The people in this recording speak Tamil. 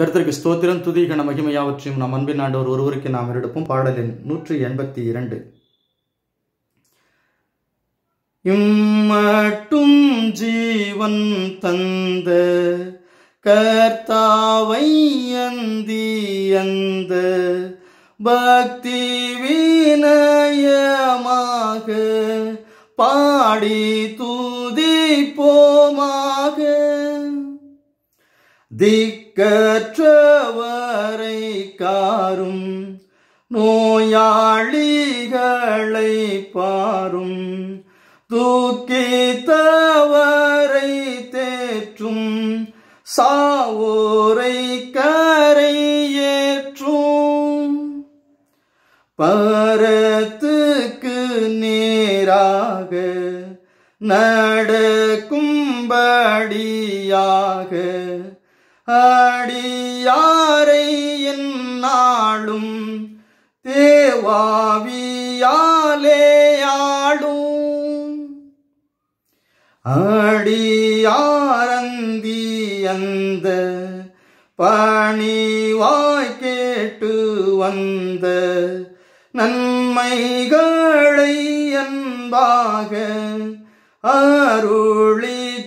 கருத்திற்கு ஸ்தோத்திரம் துதிகன மகிமையாவற்றையும் நம் அன்பின் ஆண்டவர் ஒருவருக்கு நாம் எடுப்போம் பாடலின் நூற்றி எண்பத்தி இரண்டு இம்மட்டும் ஜீவன் தந்த கர்த்தாவை அந்தி அந்த பக்தி வீணயமாக பாடி திக்கற்றவரை காரும் நோயாளிகளை பாரும் தூக்கித்தவரை தேற்றும் சாவோரை கரை ஏற்றும் பரத்துக்கு நேராக நடக்கும்படியாக அடியாரை என்னாளும் தேவாவியாலே ஆடும் அடியாரந்தி அந்த பணி கேட்டு வந்த நன்மைகளை அன்பாக அருளி